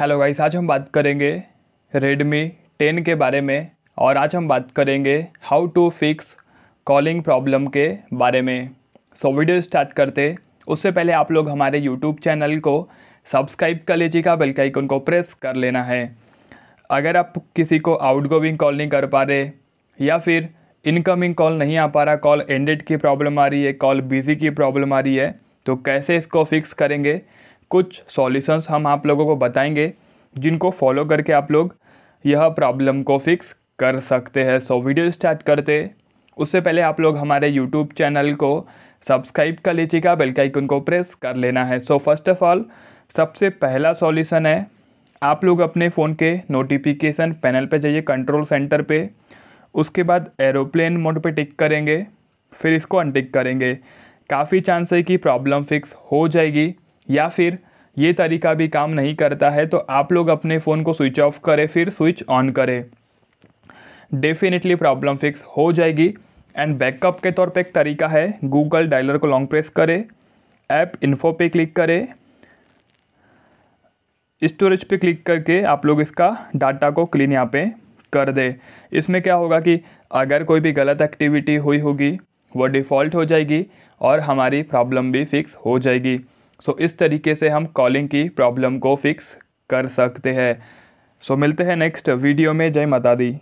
hello guys आज हम बात करेंगे रेडमी 10 के बारे में और आज हम बात करेंगे how to fix calling problem के बारे में सो so, वीडियो स्टार्ट करते उससे पहले आप लोग हमारे यूट्यूब चैनल को सब्सक्राइब कर लीजिएगा बेल का आइकन को प्रेस कर लेना है अगर आप किसी को आउट गोविंग कॉल नहीं कर पा रहे या फिर इनकमिंग कॉल नहीं आ पा रहा कॉल एंडेड की प्रॉब्लम आ रही है कॉल बिजी की प्रॉब्लम आ रही है तो कैसे इसको फिक्स करेंगे कुछ सॉल्यूशंस हम आप लोगों को बताएंगे जिनको फॉलो करके आप लोग यह प्रॉब्लम को फिक्स कर सकते हैं सो वीडियो स्टार्ट करते उससे पहले आप लोग हमारे यूट्यूब चैनल को सब्सक्राइब कर लीजिएगा बेल आइकन को प्रेस कर लेना है सो फर्स्ट ऑफ ऑल सबसे पहला सॉल्यूशन है आप लोग अपने फ़ोन के नोटिफिकेशन पैनल पे जाइए कंट्रोल सेंटर पे उसके बाद एरोप्लेन मोड पे टिक करेंगे फिर इसको अनटिक करेंगे काफ़ी चांस है कि प्रॉब्लम फिक्स हो जाएगी या फिर ये तरीका भी काम नहीं करता है तो आप लोग अपने फ़ोन को स्विच ऑफ करें फिर स्विच ऑन करें डेफिनेटली प्रॉब्लम फिक्स हो जाएगी एंड बैकअप के तौर पे एक तरीका है गूगल डायलर को लॉन्ग प्रेस करें ऐप इन्फो पे क्लिक करें स्टोरेज पे क्लिक करके आप लोग इसका डाटा को क्लीन यहाँ पे कर दे इसमें क्या होगा कि अगर कोई भी गलत एक्टिविटी हुई होगी वो डिफ़ॉल्ट हो जाएगी और हमारी प्रॉब्लम भी फिक्स हो जाएगी सो इस तरीके से हम कॉलिंग की प्रॉब्लम को फिक्स कर सकते हैं सो मिलते हैं नेक्स्ट वीडियो में जय माता दी